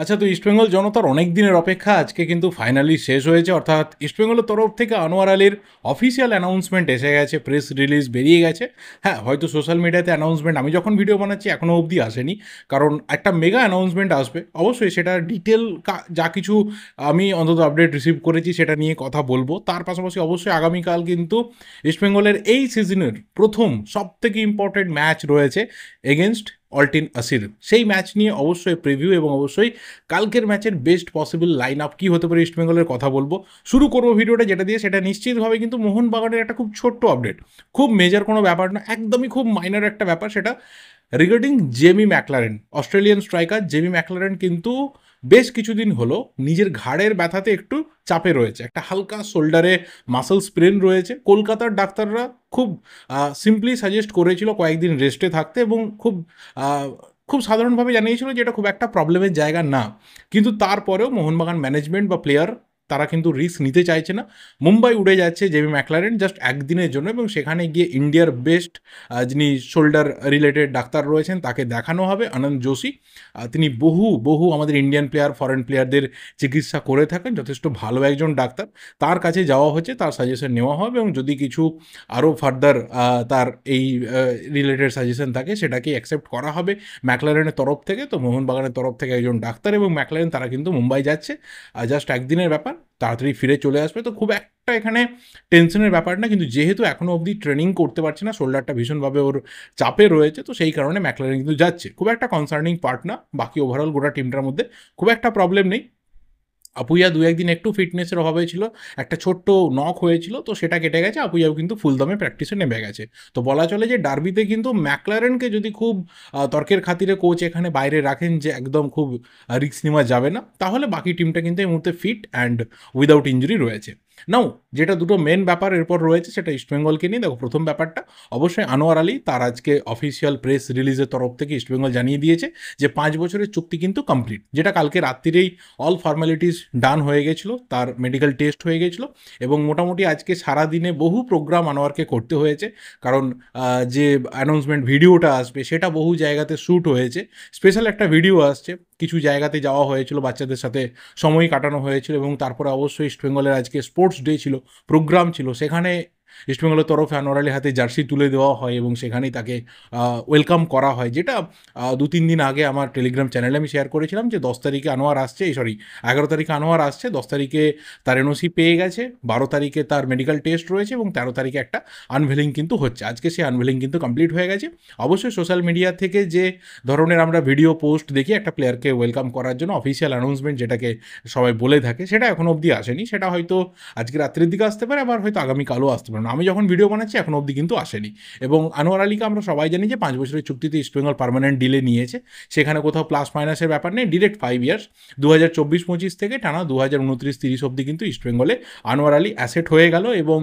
আচ্ছা তো ইস্টবেঙ্গল জনতার অনেক দিনের অপেক্ষা আজকে কিন্তু ফাইনালি শেষ হয়েছে অর্থাৎ ইস্টবেঙ্গলের তরফ থেকে আনোয়ার আলীর অফিসিয়াল অ্যানাউন্সমেন্ট এসে গেছে প্রেস রিলিজ বেরিয়ে গেছে হ্যাঁ হয়তো সোশ্যাল মিডিয়াতে অ্যানাউন্সমেন্ট আমি যখন ভিডিও বানাচ্ছি এখনও অবধি আসেনি কারণ একটা মেগা অ্যানাউন্সমেন্ট আসবে অবশ্যই সেটা ডিটেল যা কিছু আমি অন্তত আপডেট রিসিভ করেছি সেটা নিয়ে কথা বলবো তার পাশাপাশি অবশ্যই আগামীকাল কিন্তু ইস্টবেঙ্গলের এই সিজনের প্রথম সব থেকে ইম্পর্টেন্ট ম্যাচ রয়েছে এগেনস্ট অল্টিন আসির সেই ম্যাচ নিয়ে অবশ্যই প্রিভিউ এবং অবশ্যই কালকের ম্যাচের বেস্ট পসিবল লাইন আপ কী হতে পারে ইস্টবেঙ্গলের কথা বলবো শুরু করবো ভিডিওটা যেটা দিয়ে সেটা নিশ্চিতভাবে কিন্তু মোহনবাগানের একটা খুব ছোট্ট আপডেট খুব মেজার কোনো ব্যাপার না একদমই খুব মাইনার একটা ব্যাপার সেটা regarding Jamie McLaren Australian striker Jamie McLaren কিন্তু বেশ কিছুদিন হলো নিজের ঘাড়ের ব্যথাতে একটু চাপে রয়েছে একটা হালকা শোল্ডারে মাসেল স্প্রেন রয়েছে কলকাতার ডাক্তাররা খুব সিম্পলি সাজেস্ট করেছিল কয়েকদিন রেস্টে থাকতে এবং খুব খুব সাধারণভাবে জানিয়েছিল যে এটা খুব একটা প্রবলেমের জায়গা না কিন্তু তারপরেও মোহনবাগান ম্যানেজমেন্ট বা প্লেয়ার তারা কিন্তু রিস্ক নিতে চাইছে না মুম্বাই উড়ে যাচ্ছে জেবি ম্যাকলারেন জাস্ট একদিনের জন্য এবং সেখানে গিয়ে ইন্ডিয়ার বেস্ট যিনি শোল্ডার রিলেটেড ডাক্তার রয়েছেন তাকে দেখানো হবে আনন্দ যোশী তিনি বহু বহু আমাদের ইন্ডিয়ান প্লেয়ার ফরেন প্লেয়ারদের চিকিৎসা করে থাকেন যথেষ্ট ভালো একজন ডাক্তার তার কাছে যাওয়া হচ্ছে তার সাজেশন নেওয়া হবে এবং যদি কিছু আরও ফার্দার তার এই রিলেটেড সাজেশন থাকে সেটাকে অ্যাকসেপ্ট করা হবে ম্যাকলারেনের তরফ থেকে তো মোহনবাগানের তরফ থেকে একজন ডাক্তার এবং ম্যাকলারেন তারা কিন্তু মুম্বাই যাচ্ছে জাস্ট একদিনের ব্যাপার তাড়াতাড়ি ফিরে চলে আসবে তো খুব একটা এখানে টেনশনের ব্যাপার না কিন্তু যেহেতু এখনও অবধি ট্রেনিং করতে পারছে না শোল্ডারটা ভীষণভাবে ওর চাপে রয়েছে তো সেই কারণে ম্যাকলারেন কিন্তু যাচ্ছে খুব একটা কনসার্নিং পার্ট না বাকি ওভারঅল গোটা টিমটার মধ্যে খুব একটা প্রবলেম নেই আপুইয়া দু একদিন একটু ফিটনেসের অভাবে ছিল একটা ছোট্ট নক হয়েছিল তো সেটা কেটে গেছে আপুইয়াও কিন্তু ফুলদমে প্র্যাকটিসে নেমে গেছে তো বলা চলে যে ডার্বিতে কিন্তু ম্যাকলারেনকে যদি খুব তর্কের খাতিরে কোচ এখানে বাইরে রাখেন যে একদম খুব রিক্স নেওয়া যাবে না তাহলে বাকি টিমটা কিন্তু এই মুহূর্তে ফিট অ্যান্ড উইদাউট ইঞ্জুরি রয়েছে নাও যেটা দুটো মেন ব্যাপার এরপর রয়েছে সেটা ইস্টবেঙ্গলকে নিয়ে দেখো প্রথম ব্যাপারটা অবশ্যই আনোয়ার আলী তার আজকে অফিসিয়াল প্রেস রিলিজের তরফ থেকে ইস্টবেঙ্গল জানিয়ে দিয়েছে যে পাঁচ বছরের চুক্তি কিন্তু কমপ্লিট যেটা কালকে রাত্রিরেই অল ফর্মালিটিস ডান হয়ে গেছিলো তার মেডিকেল টেস্ট হয়ে গেছিল এবং মোটামুটি আজকে সারা দিনে বহু প্রোগ্রাম আনোয়ারকে করতে হয়েছে কারণ যে অ্যানাউন্সমেন্ট ভিডিওটা আসবে সেটা বহু জায়গাতে শ্যুট হয়েছে স্পেশাল একটা ভিডিও আসছে কিছু জায়গাতে যাওয়া হয়েছিল বাচ্চাদের সাথে সময় কাটানো হয়েছিল এবং তারপরে অবশ্যই ইস্টবেঙ্গলের আজকে স্পোর্টস ডে ছিল প্রোগ্রাম ছিল সেখানে ইস্টবেঙ্গলের তরফে আনোয়ার হাতে জার্সি তুলে দেওয়া হয় এবং সেখানেই তাকে ওয়েলকাম করা হয় যেটা দু তিন দিন আগে আমার টেলিগ্রাম চ্যানেলে আমি শেয়ার করেছিলাম যে দশ তারিখে আনোয়ার আসছে সরি এগারো তারিখে আনোয়ার আসছে দশ তারিখে তার এনওসি পেয়ে গেছে বারো তারিখে তার মেডিকেল টেস্ট রয়েছে এবং তেরো তারিখে একটা আনভেলিং কিন্তু হচ্ছে আজকে সেই আনভেলিং কিন্তু কমপ্লিট হয়ে গেছে অবশ্যই সোশ্যাল মিডিয়া থেকে যে ধরনের আমরা ভিডিও পোস্ট দেখি একটা প্লেয়ারকে ওয়েলকাম করার জন্য অফিসিয়াল অ্যানাউন্সমেন্ট যেটাকে সবাই বলে থাকে সেটা এখন অবধি আসেনি সেটা হয়তো আজকে রাত্রের দিকে আসতে পারে আবার হয়তো আগামীকালও আসতে পারে কারণ আমি যখন ভিডিও বানাচ্ছি এখন অবধি কিন্তু আসেনি এবং আনোয়ার আলীকে আমরা সবাই জানি যে পাঁচ বছরের চুক্তিতে ইস্টবেঙ্গল পারমানেন্ট ডিলে নিয়েছে সেখানে কোথাও প্লাস মাইনাসের ব্যাপার নেই ডিরেক্ট ফাইভ ইয়ার্স দু হাজার চব্বিশ পঁচিশ থেকে টানা দু হাজার উনত্রিশ তিরিশ অবধি কিন্তু ইস্টবেঙ্গলে আনোয়ার আলী অ্যাসেট হয়ে গেল এবং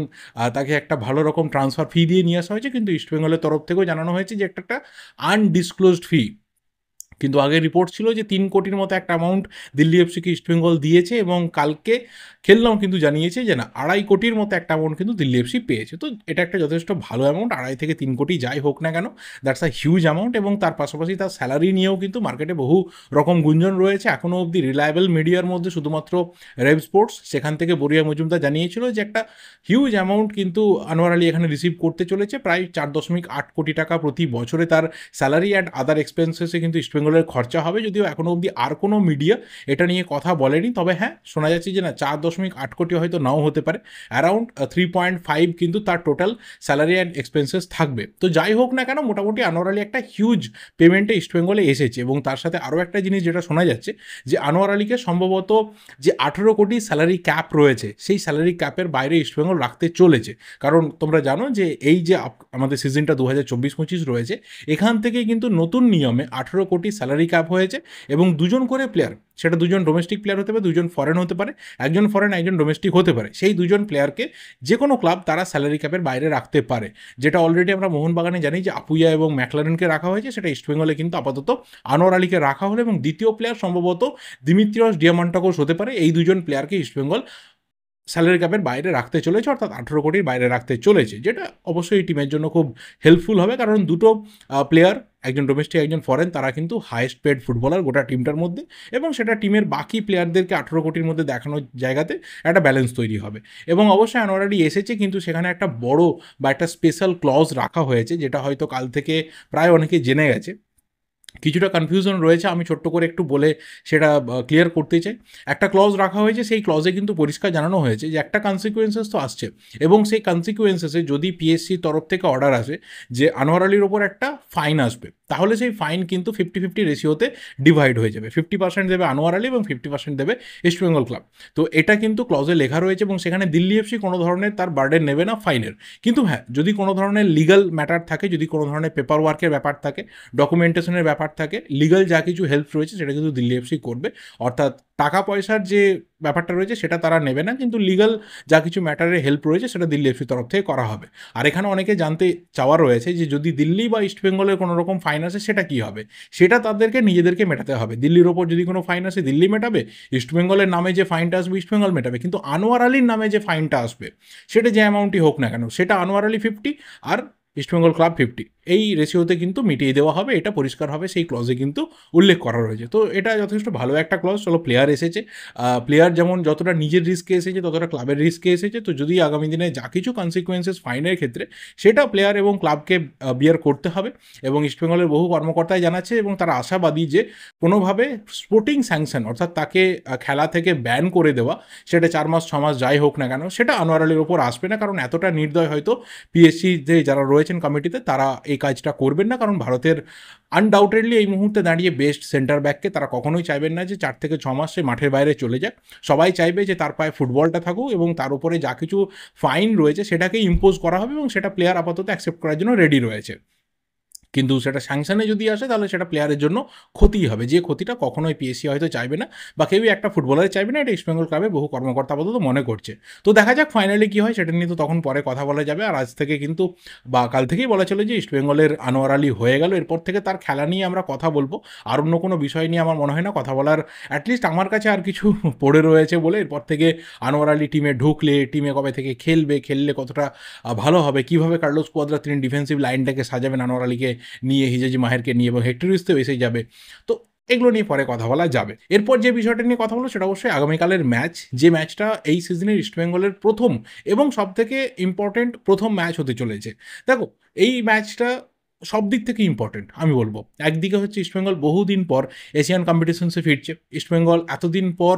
তাকে একটা ভালো রকম ট্রান্সফার ফি দিয়ে নিয়ে আসা হয়েছে কিন্তু ইস্টবেঙ্গলের তরফ থেকেও জানানো হয়েছে যে একটা একটা আনডিসক্লোজড ফি কিন্তু আগে রিপোর্ট ছিল যে তিন কোটির মতো একটা অ্যামাউন্ট দিল্লি এফসিকে ইস্টবেঙ্গল দিয়েছে এবং কালকে খেললাম কিন্তু জানিয়েছে যে না আড়াই কোটির মতো একটা অ্যামাউন্ট কিন্তু দিল্লি এফসি পেয়েছে তো এটা একটা যথেষ্ট ভালো অ্যামাউন্ট আড়াই থেকে তিন কোটি যাই হোক না কেন দ্যাটস আ হিউজ অ্যামাউন্ট এবং তার পাশাপাশি তার স্যালারি নিয়েও কিন্তু মার্কেটে বহু রকম গুঞ্জন রয়েছে এখনও অবধি রিলায়েবল মিডিয়ার মধ্যে শুধুমাত্র রেভ স্পোর্টস সেখান থেকে বরিয়া মজুমদার জানিয়েছিল যে একটা হিউজ অ্যামাউন্ট কিন্তু আনোয়ার আলী এখানে রিসিভ করতে চলেছে প্রায় চার দশমিক আট কোটি টাকা প্রতি বছরে তার স্যালারি অ্যান্ড আদার এক্সপেন্সেসে কিন্তু ইস্টবেঙ্গল বেঙ্গলের খরচা হবে যদিও এখনও অবধি আর কোনো মিডিয়া এটা নিয়ে কথা বলেনি তবে হ্যাঁ শোনা যাচ্ছে যে না চার দশমিক আট কোটি হয়তো নাও হতে পারে অ্যারাউন্ড থ্রি পয়েন্ট ফাইভ কিন্তু তার টোটাল স্যালারি অ্যান্ড এক্সপেন্সেস থাকবে তো যাই হোক না কেন মোটামুটি আনোয়ার একটা হিউজ পেমেন্টে ইস্টবেঙ্গলে এসেছে এবং তার সাথে আরও একটা জিনিস যেটা শোনা যাচ্ছে যে আনোয়ার আলীকে সম্ভবত যে আঠেরো কোটি স্যালারি ক্যাপ রয়েছে সেই স্যালারি ক্যাপের বাইরে ইস্টবেঙ্গল রাখতে চলেছে কারণ তোমরা জানো যে এই যে আমাদের সিজনটা দু হাজার চব্বিশ পঁচিশ রয়েছে এখান থেকে কিন্তু নতুন নিয়মে আঠেরো কোটি স্যালারি ক্যাপ হয়েছে এবং দুজন করে প্লেয়ার সেটা দুজন ডোমেস্টিক প্লেয়ার হতে পারে দুজন ফরেন হতে পারে একজন ফরেন একজন ডোমেস্টিক হতে পারে সেই দুজন প্লেয়ারকে যে কোনো ক্লাব তারা স্যালারি ক্যাপের বাইরে রাখতে পারে যেটা অলরেডি আমরা মোহনবাগানে জানি যে আপুয়া এবং ম্যাকলারেনকে রাখা হয়েছে সেটা ইস্টবেঙ্গলে কিন্তু আপাতত আনোয়ার আলীকে রাখা হলো এবং দ্বিতীয় প্লেয়ার সম্ভবত দিমিত্রিয়স ডিয়ামান্টাকোস হতে পারে এই দুজন প্লেয়ারকে ইস্টবেঙ্গল স্যালারি ক্যাপের বাইরে রাখতে চলেছে অর্থাৎ আঠেরো কোটির বাইরে রাখতে চলেছে যেটা অবশ্যই টিমের জন্য খুব হেল্পফুল হবে কারণ দুটো প্লেয়ার একজন ডোমেস্টিক একজন ফরেন তারা কিন্তু হায়েস্ট পেড ফুটবলার গোটা টিমটার মধ্যে এবং সেটা টিমের বাকি প্লেয়ারদেরকে আঠেরো কোটির মধ্যে দেখানোর জায়গাতে একটা ব্যালেন্স তৈরি হবে এবং অবশ্যই অ্যানোয়ারি এসেছে কিন্তু সেখানে একটা বড় বা একটা স্পেশাল ক্লজ রাখা হয়েছে যেটা হয়তো কাল থেকে প্রায় অনেকে জেনে গেছে কিছুটা কনফিউশন রয়েছে আমি ছোট্ট করে একটু বলে সেটা ক্লিয়ার করতে চাই একটা ক্লজ রাখা হয়েছে সেই ক্লজে কিন্তু পরিষ্কার জানানো হয়েছে যে একটা কনসিকুয়েন্সেস তো আসছে এবং সেই কনসিকুয়েন্সেসে যদি পিএসসির তরফ থেকে অর্ডার আসে যে আনোয়ার আলীর ওপর একটা ফাইন আসবে তাহলে সেই ফাইন কিন্তু ফিফটি ফিফটি রেশিওতে ডিভাইড হয়ে যাবে ফিফটি পার্সেন্ট দেবে আনোয়ার আলী এবং ফিফটি পার্সেন্ট দেবে ইস্ট বেঙ্গল ক্লাব তো এটা কিন্তু ক্লজে লেখা রয়েছে এবং সেখানে দিল্লি এফসি কোনো ধরনের তার বার্ডেন নেবে না ফাইনের কিন্তু হ্যাঁ যদি কোনো ধরনের লিগাল ম্যাটার থাকে যদি কোনো ধরনের পেপার ওয়ার্কের ব্যাপার থাকে ডকুমেন্টেশনের ব্যাপার ব্যাপার থাকে লিগাল যা কিছু হেল্প রয়েছে সেটা কিন্তু দিল্লি এফসি করবে অর্থাৎ টাকা পয়সার যে ব্যাপারটা রয়েছে সেটা তারা নেবে না কিন্তু লিগাল যা কিছু ম্যাটারের হেল্প রয়েছে সেটা দিল্লি এফসির তরফ থেকে করা হবে আর এখানে অনেকে জানতে চাওয়া রয়েছে যে যদি দিল্লি বা ইস্টবেঙ্গলের কোনো রকম ফাইন আসে সেটা কী হবে সেটা তাদেরকে নিজেদেরকে মেটাতে হবে দিল্লির ওপর যদি কোনো ফাইন আসে দিল্লি মেটাবে ইস্টবেঙ্গলের নামে যে ফাইনটা আসবে ইস্টবেঙ্গল মেটাবে কিন্তু আনোয়ার আলীর নামে যে ফাইনটা আসবে সেটা যে অ্যামাউন্টই হোক না কেন সেটা আনোয়ার আলী ফিফটি আর ইস্টবেঙ্গল ক্লাব ফিফটি এই রেশিওতে কিন্তু মিটিয়ে দেওয়া হবে এটা পরিষ্কার হবে সেই ক্লজে কিন্তু উল্লেখ করা রয়েছে তো এটা যথেষ্ট ভালো একটা ক্লজ চলো প্লেয়ার এসেছে প্লেয়ার যেমন যতটা নিজের রিস্কে এসেছে ততটা ক্লাবের রিস্কে এসেছে তো যদি আগামী দিনে যা কিছু কনসিকুয়েন্সেস ফাইনের ক্ষেত্রে সেটা প্লেয়ার এবং ক্লাবকে বিয়ার করতে হবে এবং ইস্টবেঙ্গলের বহু কর্মকর্তাই জানাচ্ছে এবং তারা আশাবাদী যে কোনোভাবে স্পোর্টিং স্যাংশন অর্থাৎ তাকে খেলা থেকে ব্যান করে দেওয়া সেটা চার মাস ছ মাস যাই হোক না কেন সেটা আনোয়ারালের ওপর আসবে না কারণ এতটা নির্দয় হয়তো পিএসসিতে যারা রয়েছেন কমিটিতে তারা এই এই কাজটা করবেন না কারণ ভারতের আনডাউটেডলি এই মুহূর্তে দাঁড়িয়ে বেস্ট সেন্টার ব্যাককে তারা কখনোই চাইবেন না যে চার থেকে ছ মাস সে মাঠের বাইরে চলে যাক সবাই চাইবে যে তার পায়ে ফুটবলটা থাকুক এবং তার উপরে যা কিছু ফাইন রয়েছে সেটাকে ইম্পোজ করা হবে এবং সেটা প্লেয়ার আপাতত অ্যাকসেপ্ট করার জন্য রেডি রয়েছে কিন্তু সেটা স্যাংশনে যদি আসে তাহলে সেটা প্লেয়ারের জন্য ক্ষতি হবে যে ক্ষতিটা কখনোই পিএসসি হয়তো চাইবে না বা কেউই একটা ফুটবলারে চাইবে না এটা ইস্টবেঙ্গল ক্লাবে বহু কর্মকর্তা আপাতত মনে করছে তো দেখা যাক ফাইনালি কী হয় সেটা নিয়ে তো তখন পরে কথা বলা যাবে আর আজ থেকে কিন্তু বা কাল থেকেই বলা চলে যে ইস্টবেঙ্গলের আনোয়ার আলী হয়ে গেল এরপর থেকে তার খেলা নিয়ে আমরা কথা বলবো আর অন্য কোনো বিষয় নিয়ে আমার মনে হয় না কথা বলার অ্যাটলিস্ট আমার কাছে আর কিছু পড়ে রয়েছে বলে এরপর থেকে আনোয়ার আলী টিমে ঢুকলে টিমে কবে থেকে খেলবে খেললে কতটা ভালো হবে কীভাবে কার্লোস কোয়াদ্রা তিনি ডিফেন্সিভ লাইনটাকে সাজাবেন আনোয়ার আলীকে নিয়ে হিজাজি মাহেরকে নিয়ে এবং হেক্টর ইউসতেও এসে যাবে তো এগুলো নিয়ে পরে কথা বলা যাবে এরপর যে বিষয়টা নিয়ে কথা বলবো সেটা অবশ্যই আগামীকালের ম্যাচ যে ম্যাচটা এই সিজনের ইস্টবেঙ্গলের প্রথম এবং সবথেকে ইম্পর্টেন্ট প্রথম ম্যাচ হতে চলেছে দেখো এই ম্যাচটা সব দিক থেকে ইম্পর্টেন্ট আমি বলবো একদিকে হচ্ছে ইস্টবেঙ্গল বহুদিন পর এশিয়ান কম্পিটিশনসে ফিরছে ইস্টবেঙ্গল এতদিন পর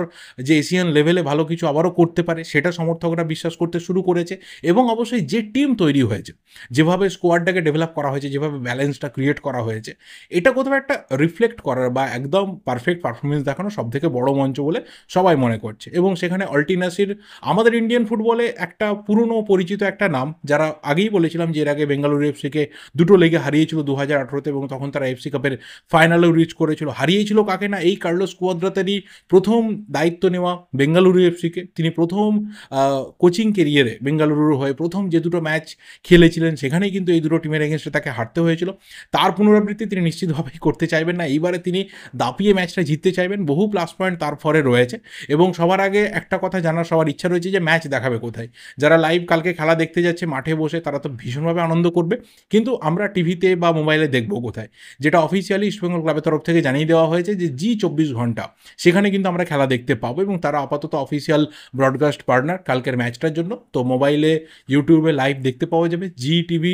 যে এশিয়ান লেভেলে ভালো কিছু আবারও করতে পারে সেটা সমর্থকরা বিশ্বাস করতে শুরু করেছে এবং অবশ্যই যে টিম তৈরি হয়েছে যেভাবে স্কোয়াডটাকে ডেভেলপ করা হয়েছে যেভাবে ব্যালেন্সটা ক্রিয়েট করা হয়েছে এটা কোথাও একটা রিফ্লেক্ট করার বা একদম পারফেক্ট পারফরমেন্স দেখানো সব থেকে বড় মঞ্চ বলে সবাই মনে করছে এবং সেখানে অল্টিনাসির আমাদের ইন্ডিয়ান ফুটবলে একটা পুরনো পরিচিত একটা নাম যারা আগেই বলেছিলাম যে এর আগে বেঙ্গালুরু এফসিকে দুটো লেগে হারিয়েছিল দু হাজার আঠেরোতে এবং তখন তারা এফসি কাপের ফাইনালেও রিচ করেছিল হারিয়েছিল কাকে না এই কার্লোস কুয়াদ্রাতেরই প্রথম দায়িত্ব নেওয়া বেঙ্গালুরু এফসিকে তিনি প্রথম কোচিং কেরিয়ারে বেঙ্গালুরুর হয়ে প্রথম যে দুটো ম্যাচ খেলেছিলেন সেখানেই কিন্তু এই দুটো টিমের এগেনস্টে তাকে হারতে হয়েছিল তার পুনরাবৃত্তি তিনি নিশ্চিতভাবেই করতে চাইবেন না এইবারে তিনি দাপিয়ে ম্যাচটা জিততে চাইবেন বহু প্লাস পয়েন্ট তার ফরে রয়েছে এবং সবার আগে একটা কথা জানার সবার ইচ্ছা রয়েছে যে ম্যাচ দেখাবে কোথায় যারা লাইভ কালকে খেলা দেখতে যাচ্ছে মাঠে বসে তারা তো ভীষণভাবে আনন্দ করবে কিন্তু আমরা টিভি টিভিতে বা মোবাইলে দেখবো কোথায় যেটা অফিসিয়ালি ইস্টবেঙ্গল ক্লাবের তরফ থেকে জানিয়ে দেওয়া হয়েছে যে জি চব্বিশ ঘন্টা সেখানে কিন্তু আমরা খেলা দেখতে পাবো এবং তারা আপাতত অফিসিয়াল ব্রডকাস্ট পার্টনার কালকের ম্যাচটার জন্য তো মোবাইলে ইউটিউবে লাইভ দেখতে পাওয়া যাবে জি টিভি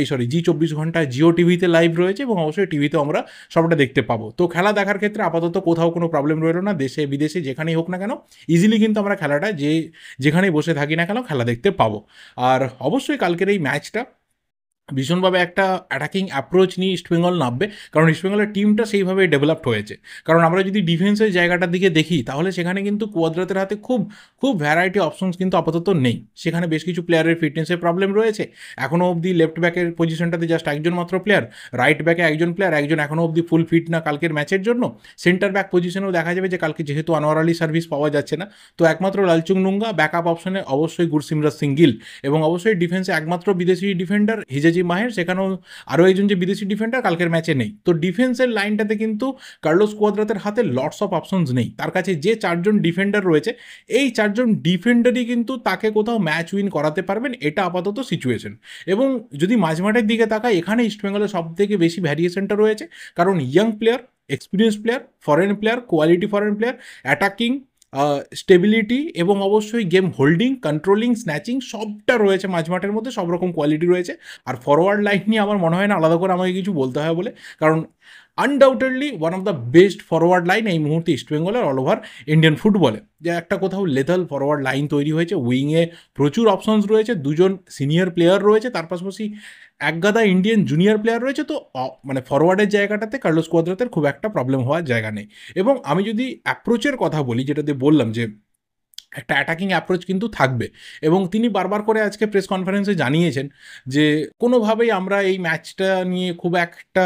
এই সরি জি চব্বিশ ঘন্টা জিও টিভিতে লাইভ রয়েছে এবং অবশ্যই টিভিতে আমরা সবটা দেখতে পাবো তো খেলা দেখার ক্ষেত্রে আপাতত কোথাও কোনো প্রবলেম রইল না দেশে বিদেশে যেখানেই হোক না কেন ইজিলি কিন্তু আমরা খেলাটা যে যেখানেই বসে থাকি না কেন খেলা দেখতে পাবো আর অবশ্যই কালকের এই ম্যাচটা ভীষণভাবে একটা অ্যাটাকিং অ্যাপ্রোচ নিয়ে ইস্টবেঙ্গল নামবে কারণ ইস্টবেঙ্গলের টিমটা সেইভাবে ডেভেলপড হয়েছে কারণ আমরা যদি ডিফেন্সের জায়গাটার দিকে দেখি তাহলে সেখানে কিন্তু কুয়াদ্রাতের হাতে খুব খুব ভ্যারাইটি অপশনস কিন্তু আপাতত নেই সেখানে বেশ কিছু প্লেয়ারের ফিটনেসের প্রবলেম রয়েছে এখনও অবধি লেফট ব্যাকের পজিশনটাতে জাস্ট একজন মাত্র প্লেয়ার রাইট ব্যাকে একজন প্লেয়ার একজন এখনও অবধি ফুল ফিট না কালকের ম্যাচের জন্য সেন্টার ব্যাক পজিশনেও দেখা যাবে যে কালকে যেহেতু আনোয়ার আলী সার্ভিস পাওয়া যাচ্ছে না তো একমাত্র লালচুং নুঙ্গা ব্যাকআপ অপশনে অবশ্যই গুরসিমরাজ সিং গিল এবং অবশ্যই ডিফেন্সে একমাত্র বিদেশি ডিফেন্ডার হিজেজি নাজিম মাহের সেখানেও আরও একজন যে বিদেশি ডিফেন্ডার কালকের ম্যাচে নেই তো ডিফেন্সের লাইনটাতে কিন্তু কার্লোস কোয়াদ্রাতের হাতে লটস অফ অপশনস নেই তার কাছে যে চারজন ডিফেন্ডার রয়েছে এই চারজন ডিফেন্ডারই কিন্তু তাকে কোথাও ম্যাচ উইন করাতে পারবেন এটা আপাতত সিচুয়েশন এবং যদি মাঝমাঠের দিকে তাকায় এখানে ইস্টবেঙ্গলের সব থেকে বেশি ভ্যারিয়েশনটা রয়েছে কারণ young player experience player foreign player quality foreign player attacking stability এবং অবশ্যই গেম হোল্ডিং কন্ট্রোলিং স্ন্যাচিং সবটা রয়েছে মাঝমাঠের মধ্যে সব রকম কোয়ালিটি রয়েছে আর ফরওয়ার্ড লাইন নিয়ে আমার মনে হয় না আলাদা করে আমাকে কিছু বলতে হয় বলে কারণ undoubtedly one of the best forward line এই মুহূর্তে ইস্টবেঙ্গলের অল ওভার ইন্ডিয়ান ফুটবলে যে একটা কোথাও লেথাল ফরওয়ার্ড লাইন তৈরি হয়েছে উইংয়ে প্রচুর অপশনস রয়েছে দুজন সিনিয়র প্লেয়ার রয়েছে তার পাশাপাশি একগাদা ইন্ডিয়ান জুনিয়র প্লেয়ার রয়েছে তো মানে ফরওয়ার্ডের জায়গাটাতে কার্লোস কোয়াদ্রাতের খুব একটা প্রবলেম হওয়ার জায়গা নেই এবং আমি যদি অ্যাপ্রোচের কথা বলি যেটা দিয়ে বললাম যে একটা অ্যাটাকিং অ্যাপ্রোচ কিন্তু থাকবে এবং তিনি বারবার করে আজকে প্রেস কনফারেন্সে জানিয়েছেন যে কোনোভাবেই আমরা এই ম্যাচটা নিয়ে খুব একটা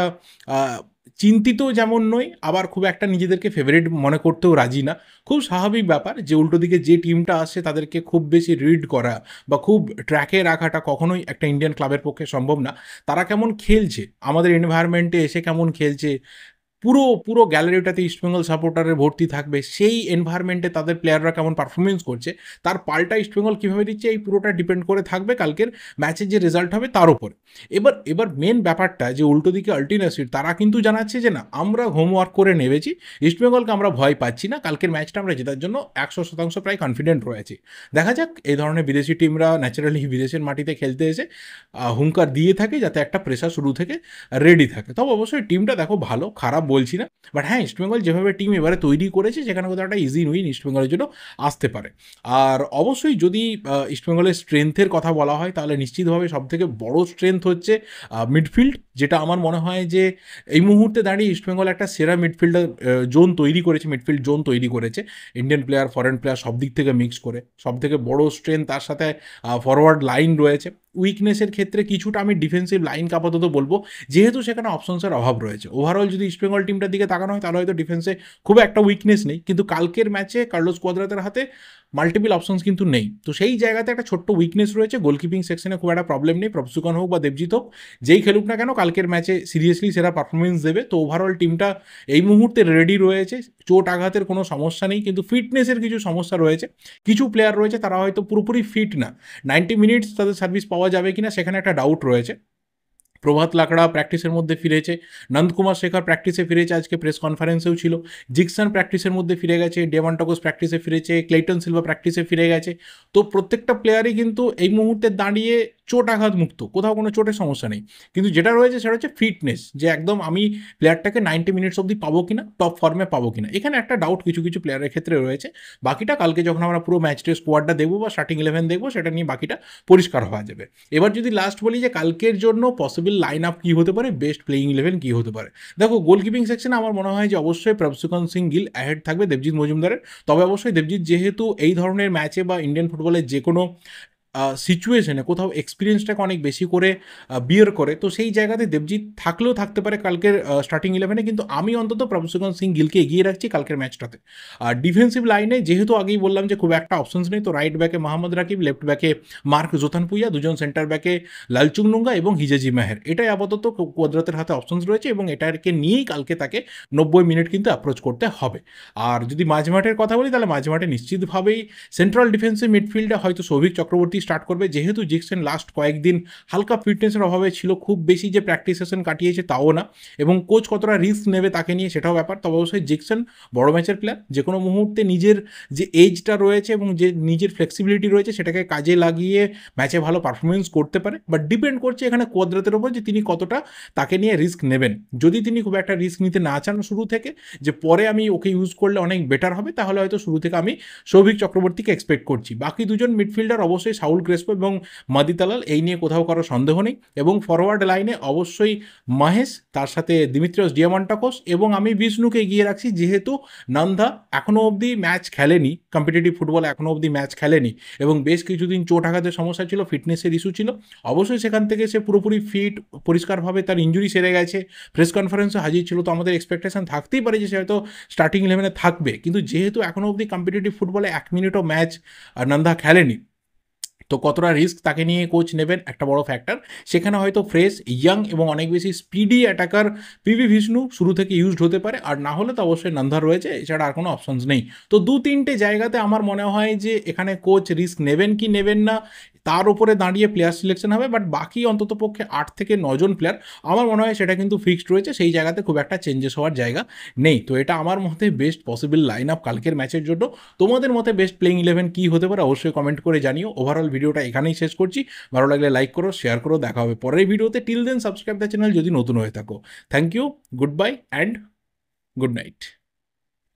চিন্তিত যেমন নয় আবার খুব একটা নিজেদেরকে ফেভারিট মনে করতেও রাজি না খুব স্বাভাবিক ব্যাপার যে উল্টো দিকে যে টিমটা আসছে তাদেরকে খুব বেশি রিড করা বা খুব ট্র্যাকে রাখাটা কখনোই একটা ইন্ডিয়ান ক্লাবের পক্ষে সম্ভব না তারা কেমন খেলছে আমাদের এনভায়রনমেন্টে এসে কেমন খেলছে পুরো পুরো গ্যালারিটাতে ইস্টবেঙ্গল সাপোর্টারের ভর্তি থাকবে সেই এনভায়রনমেন্টে তাদের প্লেয়াররা কেমন পারফরমেন্স করছে তার পাল্টা ইস্টবেঙ্গল কীভাবে দিচ্ছে এই পুরোটা ডিপেন্ড করে থাকবে কালকের ম্যাচের যে রেজাল্ট হবে তার উপর এবার এবার মেন ব্যাপারটা যে উল্টো দিকে আল্টিনাসির তারা কিন্তু জানাচ্ছে যে না আমরা হোমওয়ার্ক করে নেবেছি ইস্টবেঙ্গলকে আমরা ভয় পাচ্ছি না কালকের ম্যাচটা আমরা জেতার জন্য একশো শতাংশ প্রায় কনফিডেন্ট রয়েছে দেখা যাক এই ধরনের বিদেশি টিমরা ন্যাচারালি বিদেশের মাটিতে খেলতে এসে হুঙ্কার দিয়ে থাকে যাতে একটা প্রেশার শুরু থেকে রেডি থাকে তবে অবশ্যই টিমটা দেখো ভালো খারাপ বলছি না বাট হ্যাঁ ইস্টবেঙ্গল যেভাবে টিম এবারে তৈরি করেছে সেখানে কোথাও একটা ইজি উইন ইস্টবেঙ্গলের জন্য আসতে পারে আর অবশ্যই যদি ইস্টবেঙ্গলের স্ট্রেংথের কথা বলা হয় তাহলে নিশ্চিতভাবে সবথেকে বড় স্ট্রেংথ হচ্ছে মিডফিল্ড যেটা আমার মনে হয় যে এই মুহূর্তে দাঁড়িয়ে ইস্টবেঙ্গল একটা সেরা মিডফিল্ডার জোন তৈরি করেছে মিডফিল্ড জোন তৈরি করেছে ইন্ডিয়ান প্লেয়ার ফরেন প্লেয়ার সব দিক থেকে মিক্স করে সব থেকে বড়ো স্ট্রেংথ তার সাথে ফরওয়ার্ড লাইন রয়েছে উইকনেসের ক্ষেত্রে কিছুটা আমি ডিফেন্সিভ লাইন আপাতত বলবো যেহেতু সেখানে অপশনসের অভাব রয়েছে ওভারঅল যদি ইস্টবেঙ্গল ওভারঅল টিমটার দিকে তাকানো হয় তাহলে হয়তো ডিফেন্সে খুব একটা উইকনেস নেই কিন্তু কালকের ম্যাচে কার্লোস কোয়াদ্রাতের হাতে মাল্টিপল অপশনস কিন্তু নেই তো সেই জায়গাতে একটা ছোট্ট উইকনেস রয়েছে গোলকিপিং সেকশনে খুব একটা প্রবলেম নেই প্রভসুকন হোক বা দেবজিৎ হোক যেই খেলুক না কেন কালকের ম্যাচে সিরিয়াসলি সেরা পারফরমেন্স দেবে তো ওভারঅল টিমটা এই মুহূর্তে রেডি রয়েছে চোট আঘাতের কোনো সমস্যা নেই কিন্তু ফিটনেসের কিছু সমস্যা রয়েছে কিছু প্লেয়ার রয়েছে তারা হয়তো পুরোপুরি ফিট না নাইনটি মিনিটস তাদের সার্ভিস পাওয়া যাবে কিনা সেখানে একটা ডাউট রয়েছে প্রভাত লাকড়া প্র্যাকটিসের মধ্যে ফিরেছে নন্দকুমার শেখর প্র্যাকটিসে ফিরেছে আজকে প্রেস কনফারেন্সেও ছিল জিকসান প্র্যাকটিসের মধ্যে ফিরে গেছে ডেভান টকোস প্র্যাকটিসে ফিরেছে ক্লেটন সিলভা প্র্যাকটিসে ফিরে গেছে তো প্রত্যেকটা প্লেয়ারই কিন্তু এই মুহূর্তে দাঁড়িয়ে চোট আঘাত মুক্ত কোথাও কোনো চোটের সমস্যা নেই কিন্তু যেটা রয়েছে সেটা হচ্ছে ফিটনেস যে একদম আমি প্লেয়ারটাকে নাইনটি মিনিটস অবধি পাবো কিনা টপ ফর্মে পাবো কিনা এখানে একটা ডাউট কিছু কিছু প্লেয়ারের ক্ষেত্রে রয়েছে বাকিটা কালকে যখন আমরা পুরো ম্যাচটে স্কোয়াডটা দেখবো বা স্টার্টিং ইলেভেন দেখবো সেটা নিয়ে বাকিটা পরিষ্কার হওয়া যাবে এবার যদি লাস্ট বলি যে কালকের জন্য পসিবল লাইন আপ কী হতে পারে বেস্ট প্লেয়িং ইলেভেন কী হতে পারে দেখো গোলকিপিং সেকশনে আমার মনে হয় যে অবশ্যই প্রভসুকান সিং গিল অ্যাহেড থাকবে দেবজিৎ মজুমদারের তবে অবশ্যই দেবজিৎ যেহেতু এই ধরনের ম্যাচে বা ইন্ডিয়ান ফুটবলের যে কোনো সিচুয়েশনে কোথাও এক্সপিরিয়েন্সটাকে অনেক বেশি করে বিয়ার করে তো সেই জায়গাতে দেবজিৎ থাকলেও থাকতে পারে কালকের স্টার্টিং ইলেভেনে কিন্তু আমি অন্তত প্রভুসুকন সিং গিলকে এগিয়ে রাখছি কালকের ম্যাচটাতে আর ডিফেন্সিভ লাইনে যেহেতু আগেই বললাম যে খুব একটা অপশনস নেই তো রাইট ব্যাকে মাহমুদ রাকিব লেফট ব্যাকে মার্ক জোথান পুইয়া দুজন সেন্টার ব্যাকে লালচুং নুঙ্গা এবং হিজাজি মেহের এটাই আপাতত কোয়াদ্রাতের হাতে অপশনস রয়েছে এবং এটাকে নিয়েই কালকে তাকে নব্বই মিনিট কিন্তু অ্যাপ্রোচ করতে হবে আর যদি মাঝমাঠের কথা বলি তাহলে মাঝমাঠে নিশ্চিতভাবেই সেন্ট্রাল ডিফেন্সিভ মিডফিল্ডে হয়তো সৌভিক চক্রবর্তী স্টার্ট করবে যেহেতু জিক্সেন লাস্ট কয়েকদিন হালকা ফিটনেসের অভাবে ছিল খুব বেশি যে প্র্যাকটিস সেশন কাটিয়েছে তাও না এবং কোচ কতটা রিস্ক নেবে তাকে নিয়ে সেটাও ব্যাপার তবে অবশ্যই জিক্সেন বড় ম্যাচের প্লেয়ার যে কোনো মুহূর্তে নিজের যে এজটা রয়েছে এবং যে নিজের ফ্লেক্সিবিলিটি রয়েছে সেটাকে কাজে লাগিয়ে ম্যাচে ভালো পারফরমেন্স করতে পারে বাট ডিপেন্ড করছে এখানে কোয়াদ্রাতের ওপর যে তিনি কতটা তাকে নিয়ে রিস্ক নেবেন যদি তিনি খুব একটা রিস্ক নিতে না চান শুরু থেকে যে পরে আমি ওকে ইউজ করলে অনেক বেটার হবে তাহলে হয়তো শুরু থেকে আমি সৌভিক চক্রবর্তীকে এক্সপেক্ট করছি বাকি দুজন মিডফিল্ডার অবশ্যই সাউথ রাউল ক্রেসপো এবং মাদি তালাল এই নিয়ে কোথাও কারো সন্দেহ নেই এবং ফরওয়ার্ড লাইনে অবশ্যই মাহেশ তার সাথে দিমিত্রিয়স ডিয়ামান্টাকোস এবং আমি বিষ্ণুকে এগিয়ে রাখছি যেহেতু নান্দা এখনও অবধি ম্যাচ খেলেনি কম্পিটিটিভ ফুটবল এখনও অবধি ম্যাচ খেলেনি এবং বেশ কিছুদিন চোট আঘাতের সমস্যা ছিল ফিটনেসের ইস্যু ছিল অবশ্যই সেখান থেকে সে পুরোপুরি ফিট পরিষ্কারভাবে তার ইঞ্জুরি সেরে গেছে প্রেস কনফারেন্সে হাজির ছিল তো আমাদের এক্সপেকটেশন থাকতেই পারে যে সে হয়তো স্টার্টিং ইলেভেনে থাকবে কিন্তু যেহেতু এখনও অবধি কম্পিটিটিভ ফুটবলে এক মিনিটও ম্যাচ নন্দা খেলেনি তো কতটা রিস্ক তাকে নিয়ে কোচ নেবেন একটা বড় ফ্যাক্টর সেখানে হয়তো ফ্রেশ ইয়াং এবং অনেক বেশি স্পিডি অ্যাটাকার পিভি ভিষ্ণু শুরু থেকে ইউজড হতে পারে আর না হলে তো অবশ্যই নান্ধার রয়েছে এছাড়া আর কোনো অপশনস নেই তো দু তিনটে জায়গাতে আমার মনে হয় যে এখানে কোচ রিস্ক নেবেন কি নেবেন না তার উপরে দাঁড়িয়ে প্লেয়ার সিলেকশন হবে বাট বাকি অন্তত পক্ষে আট থেকে নজন প্লেয়ার আমার মনে হয় সেটা কিন্তু ফিক্সড রয়েছে সেই জায়গাতে খুব একটা চেঞ্জেস হওয়ার জায়গা নেই তো এটা আমার মতে বেস্ট পসিবল লাইন আপ কালকের ম্যাচের জন্য তোমাদের মতে বেস্ট প্লেইং ইলেভেন কী হতে পারে অবশ্যই কমেন্ট করে জানিও ওভারঅল ভিডিওটা এখানেই শেষ করছি ভালো লাগলে লাইক করো শেয়ার করো দেখা হবে পরের ভিডিওতে till then subscribe the channel যদি নতুন হয়ে থাকো thank you goodbye and good night